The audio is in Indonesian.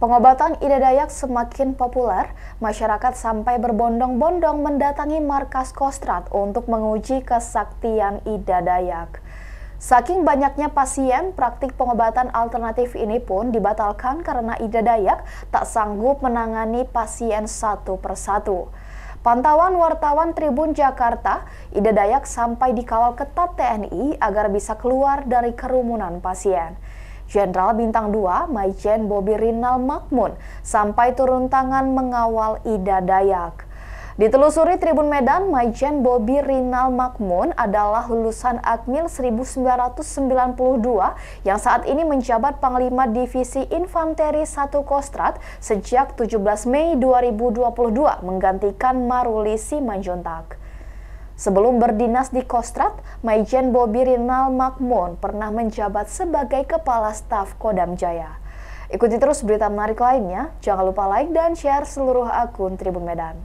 Pengobatan Ida Dayak semakin populer, masyarakat sampai berbondong-bondong mendatangi markas Kostrat untuk menguji kesaktian Ida Dayak. Saking banyaknya pasien, praktik pengobatan alternatif ini pun dibatalkan karena Ida Dayak tak sanggup menangani pasien satu persatu. Pantauan wartawan Tribun Jakarta, Ida Dayak sampai dikawal ketat TNI agar bisa keluar dari kerumunan pasien. Jenderal Bintang 2 Maijen Bobi Rinal Makmun sampai turun tangan mengawal Ida Dayak. Ditelusuri Tribun Medan, Maijen Bobby Rinal Makmun adalah lulusan Akmil 1992 yang saat ini menjabat Panglima Divisi Infanteri 1 Kostrat sejak 17 Mei 2022 menggantikan Maruli Simanjuntak. Sebelum berdinas di Kostrad, Maijen Bobi Rinal Makmun pernah menjabat sebagai Kepala Staf Kodam Jaya. Ikuti terus berita menarik lainnya. Jangan lupa like dan share seluruh akun Tribun Medan.